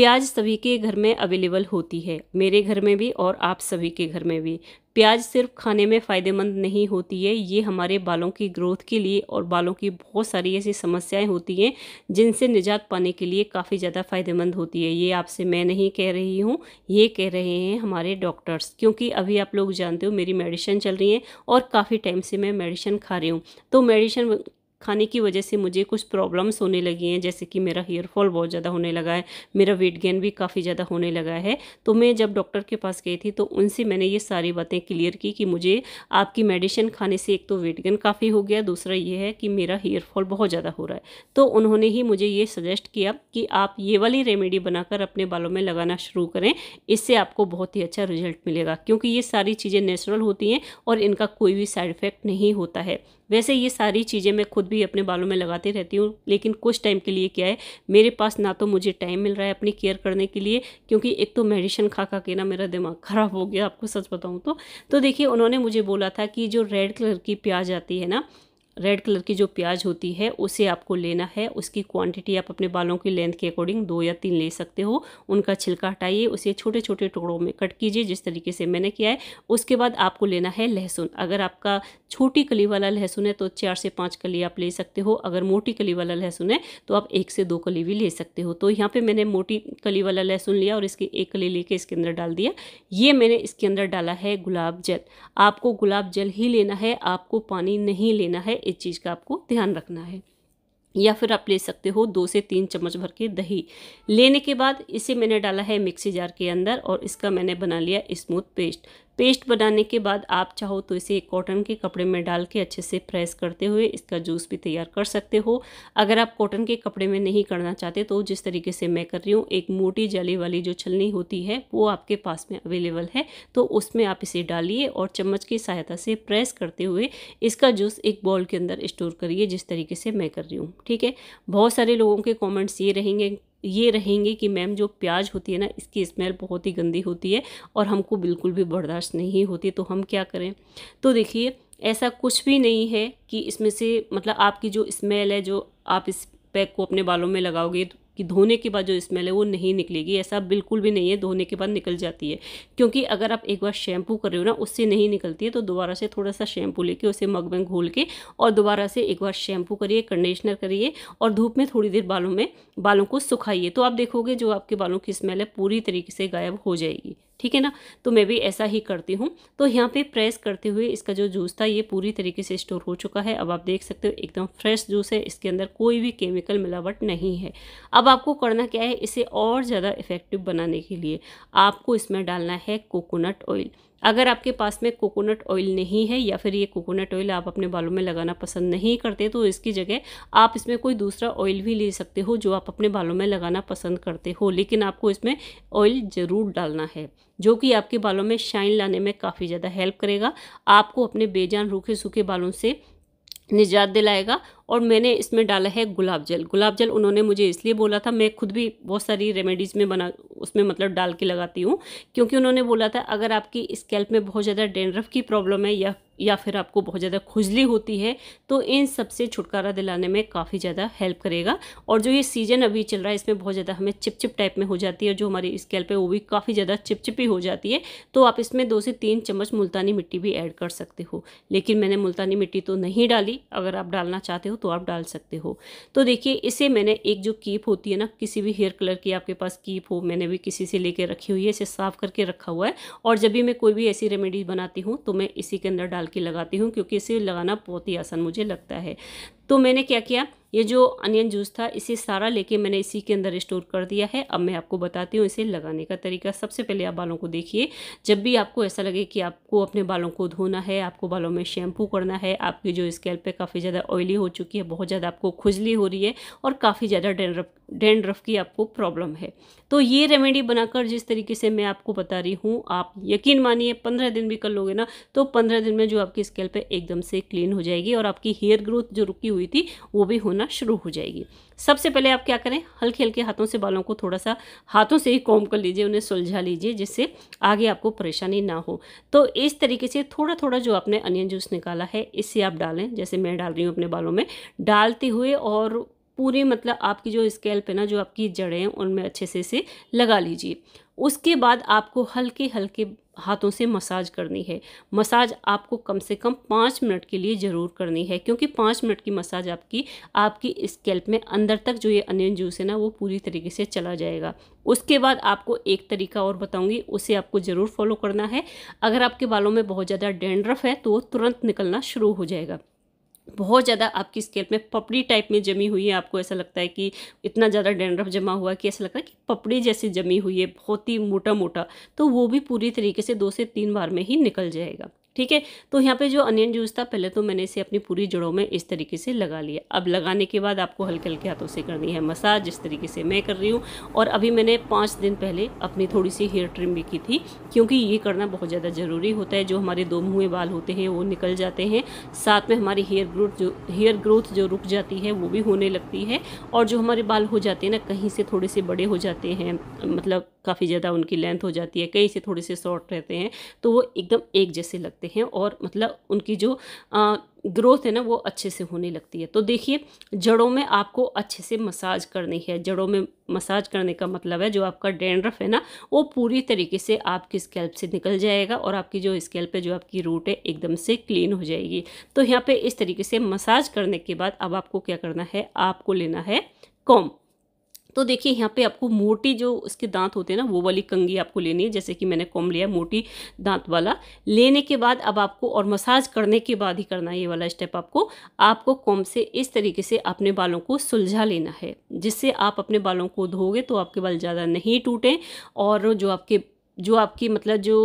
प्याज सभी के घर में अवेलेबल होती है मेरे घर में भी और आप सभी के घर में भी प्याज सिर्फ खाने में फ़ायदेमंद नहीं होती है ये हमारे बालों की ग्रोथ के लिए और बालों की बहुत सारी ऐसी समस्याएं होती हैं जिनसे निजात पाने के लिए काफ़ी ज़्यादा फ़ायदेमंद होती है ये आपसे मैं नहीं कह रही हूँ ये कह रहे हैं हमारे डॉक्टर्स क्योंकि अभी आप लोग जानते हो मेरी मेडिसिन चल रही है और काफ़ी टाइम से मैं मेडिसिन खा रही हूँ तो मेडिसिन खाने की वजह से मुझे कुछ प्रॉब्लम्स होने लगी हैं जैसे कि मेरा हेयर फॉल बहुत ज़्यादा होने लगा है मेरा वेट गेन भी काफ़ी ज़्यादा होने लगा है तो मैं जब डॉक्टर के पास गई थी तो उनसे मैंने ये सारी बातें क्लियर की कि मुझे आपकी मेडिसिन खाने से एक तो वेट गेन काफ़ी हो गया दूसरा ये है कि मेरा हेयर फॉल बहुत ज़्यादा हो रहा है तो उन्होंने ही मुझे ये सजेस्ट किया कि आप ये वाली रेमेडी बनाकर अपने बालों में लगाना शुरू करें इससे आपको बहुत ही अच्छा रिजल्ट मिलेगा क्योंकि ये सारी चीज़ें नेचुरल होती हैं और इनका कोई भी साइड इफ़ेक्ट नहीं होता है वैसे ये सारी चीज़ें मैं खुद भी अपने बालों में लगाती रहती हूँ लेकिन कुछ टाइम के लिए क्या है मेरे पास ना तो मुझे टाइम मिल रहा है अपनी केयर करने के लिए क्योंकि एक तो मेडिसिन खा खा के ना मेरा दिमाग ख़राब हो गया आपको सच बताऊँ तो, तो देखिए उन्होंने मुझे बोला था कि जो रेड कलर की प्याज आती है ना रेड कलर की जो प्याज होती है उसे आपको लेना है उसकी क्वांटिटी आप अपने बालों की लेंथ के अकॉर्डिंग दो या तीन ले सकते हो उनका छिलका हटाइए उसे छोटे छोटे टुकड़ों में कट कीजिए जिस तरीके से मैंने किया है उसके बाद आपको लेना है लहसुन अगर आपका छोटी कली वाला लहसुन है तो चार से पाँच कली आप ले सकते हो अगर मोटी कली वाला लहसुन है तो आप एक से दो कली भी ले सकते हो तो यहाँ पर मैंने मोटी कली वाला लहसुन लिया और इसकी एक कली लेके इसके अंदर डाल दिया ये मैंने इसके अंदर डाला है गुलाब जल आपको गुलाब जल ही लेना है आपको पानी नहीं लेना है इस चीज़ का आपको ध्यान रखना है या फिर आप ले सकते हो दो से तीन चम्मच भर के दही लेने के बाद इसे मैंने डाला है मिक्सी जार के अंदर और इसका मैंने बना लिया स्मूथ पेस्ट पेस्ट बनाने के बाद आप चाहो तो इसे एक कॉटन के कपड़े में डाल के अच्छे से प्रेस करते हुए इसका जूस भी तैयार कर सकते हो अगर आप कॉटन के कपड़े में नहीं करना चाहते तो जिस तरीके से मैं कर रही हूँ एक मोटी जाली वाली जो छलनी होती है वो आपके पास में अवेलेबल है तो उसमें आप इसे डालिए और चम्मच की सहायता से प्रेस करते हुए इसका जूस एक बॉल के अंदर स्टोर करिए जिस तरीके से मैं कर रही हूँ ठीक है बहुत सारे लोगों के कॉमेंट्स ये रहेंगे ये रहेंगे कि मैम जो प्याज होती है ना इसकी स्मेल बहुत ही गंदी होती है और हमको बिल्कुल भी बर्दाश्त नहीं होती तो हम क्या करें तो देखिए ऐसा कुछ भी नहीं है कि इसमें से मतलब आपकी जो स्मेल है जो आप इस पैक को अपने बालों में लगाओगे तो कि धोने के बाद जो स्मेल है वो नहीं निकलेगी ऐसा बिल्कुल भी नहीं है धोने के बाद निकल जाती है क्योंकि अगर आप एक बार शैम्पू कर रहे हो ना उससे नहीं निकलती है तो दोबारा से थोड़ा सा शैम्पू लेके उसे मग में घोल के और दोबारा से एक बार शैम्पू करिए कंडीशनर करिए और धूप में थोड़ी देर बालों में बालों को सुखाइए तो आप देखोगे जो आपके बालों की स्मेल है पूरी तरीके से गायब हो जाएगी ठीक है ना तो मैं भी ऐसा ही करती हूँ तो यहाँ पे प्रेस करते हुए इसका जो जूस था ये पूरी तरीके से स्टोर हो चुका है अब आप देख सकते हो एकदम फ्रेश जूस है इसके अंदर कोई भी केमिकल मिलावट नहीं है अब आपको करना क्या है इसे और ज़्यादा इफ़ेक्टिव बनाने के लिए आपको इसमें डालना है कोकोनट ऑयल अगर आपके पास में कोकोनट ऑयल नहीं है या फिर ये कोकोनट ऑयल आप अपने बालों में लगाना पसंद नहीं करते तो इसकी जगह आप इसमें कोई दूसरा ऑयल भी ले सकते हो जो आप अपने बालों में लगाना पसंद करते हो लेकिन आपको इसमें ऑयल ज़रूर डालना है जो कि आपके बालों में शाइन लाने में काफ़ी ज़्यादा हेल्प करेगा आपको अपने बेजान रूखे सूखे बालों से निजात दिलाएगा और मैंने इसमें डाला है गुलाब जल गुलाब जल उन्होंने मुझे इसलिए बोला था मैं खुद भी बहुत सारी रेमेडीज़ में बना उसमें मतलब डाल के लगाती हूँ क्योंकि उन्होंने बोला था अगर आपकी स्कैल्प में बहुत ज़्यादा डेंड्रफ की प्रॉब्लम है या या फिर आपको बहुत ज़्यादा खुजली होती है तो इन सबसे छुटकारा दिलाने में काफ़ी ज़्यादा हेल्प करेगा और जो ये सीजन अभी चल रहा है इसमें बहुत ज़्यादा हमें चिपचिप टाइप में हो जाती है जो हमारी स्केल्प है वो भी काफ़ी ज़्यादा चिपचिपी हो जाती है तो आप इसमें दो से तीन चम्मच मुल्तानी मिट्टी भी ऐड कर सकते हो लेकिन मैंने मुल्तानी मिट्टी तो नहीं डाली अगर आप डालना चाहते हो तो आप डाल सकते हो तो देखिए इसे मैंने एक जो कीप होती है ना किसी भी हेयर कलर की आपके पास कीप हो मैंने भी किसी से लेकर रखी हुई है इसे साफ करके रखा हुआ है और जब भी मैं कोई भी ऐसी रेमेडीज बनाती हूँ तो मैं इसी के अंदर डाल की लगाती हूँ क्योंकि इसे लगाना बहुत ही आसान मुझे लगता है तो मैंने क्या किया ये जो अनियन जूस था इसे सारा लेके मैंने इसी के अंदर स्टोर कर दिया है अब मैं आपको बताती हूँ इसे लगाने का तरीका सबसे पहले आप बालों को देखिए जब भी आपको ऐसा लगे कि आपको अपने बालों को धोना है आपको बालों में शैम्पू करना है आपकी जो स्केल पर काफ़ी ज़्यादा ऑयली हो चुकी है बहुत ज़्यादा आपको खुजली हो रही है और काफ़ी ज़्यादा डेंड्रफ डेंड्रफ की आपको प्रॉब्लम है तो ये रेमेडी बनाकर जिस तरीके से मैं आपको बता रही हूँ आप यकीन मानिए पंद्रह दिन भी कर लोगे ना तो पंद्रह दिन में जो आपकी स्केल पर एकदम से क्लीन हो जाएगी और आपकी हेयर ग्रोथ जो रुकी हुई थी वो भी होना करना शुरू हो जाएगी सबसे पहले आप क्या करें हल्के हल्के हाथों से बालों को थोड़ा सा हाथों से ही कॉम कर लीजिए उन्हें सुलझा लीजिए जिससे आगे आपको परेशानी ना हो तो इस तरीके से थोड़ा थोड़ा जो आपने अनियन जूस निकाला है इससे आप डालें जैसे मैं डाल रही हूँ अपने बालों में डालते हुए और पूरी मतलब आपकी जो स्केल्प है ना जो आपकी जड़ें हैं उनमें अच्छे से इसे लगा लीजिए उसके बाद आपको हल्के हल्के हाथों से मसाज करनी है मसाज आपको कम से कम पाँच मिनट के लिए ज़रूर करनी है क्योंकि पाँच मिनट की मसाज आपकी आपकी स्केल्प में अंदर तक जो ये अनियन जूस है ना वो पूरी तरीके से चला जाएगा उसके बाद आपको एक तरीका और बताऊंगी उसे आपको ज़रूर फॉलो करना है अगर आपके बालों में बहुत ज़्यादा डेंड्रफ है तो वो तुरंत निकलना शुरू हो जाएगा बहुत ज़्यादा आपकी स्केल में पपड़ी टाइप में जमी हुई है आपको ऐसा लगता है कि इतना ज़्यादा डेंड्रफ जमा हुआ कि ऐसा लगता है कि पपड़ी जैसी जमी हुई है बहुत ही मोटा मोटा तो वो भी पूरी तरीके से दो से तीन बार में ही निकल जाएगा ठीक है तो यहाँ पे जो अनियन जूस था पहले तो मैंने इसे अपनी पूरी जड़ों में इस तरीके से लगा लिया अब लगाने के बाद आपको हल्के हल्के हाथों से करनी है मसाज जिस तरीके से मैं कर रही हूँ और अभी मैंने पाँच दिन पहले अपनी थोड़ी सी हेयर ट्रिम भी की थी क्योंकि ये करना बहुत ज़्यादा ज़रूरी होता है जो हमारे दो मुँह बाल होते हैं वो निकल जाते हैं साथ में हमारी हेयर ग्रोथ जो हेयर ग्रोथ जो रुक जाती है वो भी होने लगती है और जो हमारे बाल हो जाते हैं ना कहीं से थोड़े से बड़े हो जाते हैं मतलब काफ़ी ज़्यादा उनकी लेंथ हो जाती है कहीं से थोड़े से शॉर्ट रहते हैं तो वो एकदम एक जैसे लगते हैं और मतलब उनकी जो आ, ग्रोथ है ना वो अच्छे से होने लगती है तो देखिए जड़ों में आपको अच्छे से मसाज करनी है जड़ों में मसाज करने का मतलब है जो आपका डेंड्रफ है ना वो पूरी तरीके से आपकी स्केल्प से निकल जाएगा और आपकी जो स्केल्प है जो आपकी रूट है एकदम से क्लीन हो जाएगी तो यहाँ पे इस तरीके से मसाज करने के बाद अब आपको क्या करना है आपको लेना है कॉम तो देखिए यहाँ पे आपको मोटी जो इसके दांत होते हैं ना वो वाली कंगी आपको लेनी है जैसे कि मैंने कॉम लिया मोटी दांत वाला लेने के बाद अब आपको और मसाज करने के बाद ही करना है ये वाला स्टेप आपको आपको कॉम से इस तरीके से अपने बालों को सुलझा लेना है जिससे आप अपने बालों को धोगे तो आपके बाल ज़्यादा नहीं टूटें और जो आपके जो आपकी मतलब जो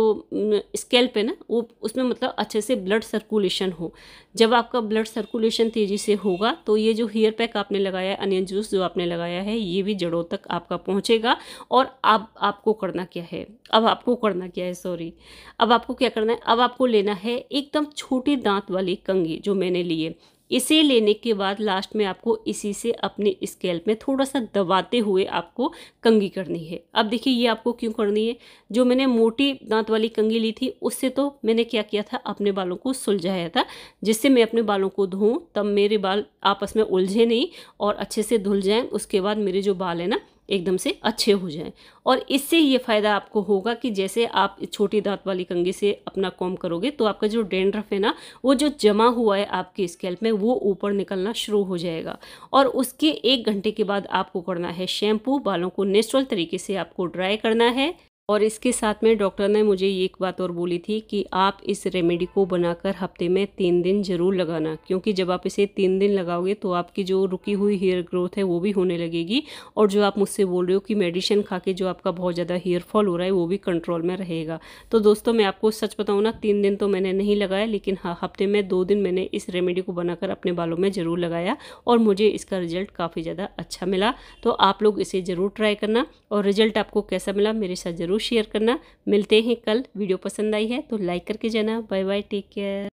स्केल्प है ना वो उसमें मतलब अच्छे से ब्लड सर्कुलेशन हो जब आपका ब्लड सर्कुलेशन तेज़ी से होगा तो ये जो हेयर पैक आपने लगाया है अनियन जूस जो आपने लगाया है ये भी जड़ों तक आपका पहुँचेगा और अब आपको करना क्या है अब आपको करना क्या है सॉरी अब आपको क्या करना है अब आपको लेना है एकदम छोटे दांत वाली कंगी जो मैंने लिए इसे लेने के बाद लास्ट में आपको इसी से अपने स्केल में थोड़ा सा दबाते हुए आपको कंगी करनी है अब देखिए ये आपको क्यों करनी है जो मैंने मोटी दांत वाली कंगी ली थी उससे तो मैंने क्या किया था अपने बालों को सुलझाया था जिससे मैं अपने बालों को धोऊँ तब मेरे बाल आपस में उलझे नहीं और अच्छे से धुल जाएँ उसके बाद मेरे जो बाल है ना एकदम से अच्छे हो जाएं और इससे ये फ़ायदा आपको होगा कि जैसे आप छोटी दांत वाली कंगे से अपना कॉम करोगे तो आपका जो डेंड्रफ है ना वो जो जमा हुआ है आपके स्केल्प में वो ऊपर निकलना शुरू हो जाएगा और उसके एक घंटे के बाद आपको करना है शैम्पू बालों को नेचुरल तरीके से आपको ड्राई करना है और इसके साथ में डॉक्टर ने मुझे ये एक बात और बोली थी कि आप इस रेमेडी को बनाकर हफ्ते में तीन दिन ज़रूर लगाना क्योंकि जब आप इसे तीन दिन लगाओगे तो आपकी जो रुकी हुई हेयर ग्रोथ है वो भी होने लगेगी और जो आप मुझसे बोल रहे हो कि मेडिसिन खा के जो आपका बहुत ज़्यादा हेयर फॉल हो रहा है वो भी कंट्रोल में रहेगा तो दोस्तों मैं आपको सच बताऊँ ना तीन दिन तो मैंने नहीं लगाया लेकिन हाँ हफ्ते में दो दिन मैंने इस रेमेडी को बनाकर अपने बालों में ज़रूर लगाया और मुझे इसका रिजल्ट काफ़ी ज़्यादा अच्छा मिला तो आप लोग इसे ज़रूर ट्राई करना और रिजल्ट आपको कैसा मिला मेरे साथ ज़रूर ज़रूर शेयर करना मिलते हैं कल वीडियो पसंद आई है तो लाइक करके जाना बाय बाय टेक केयर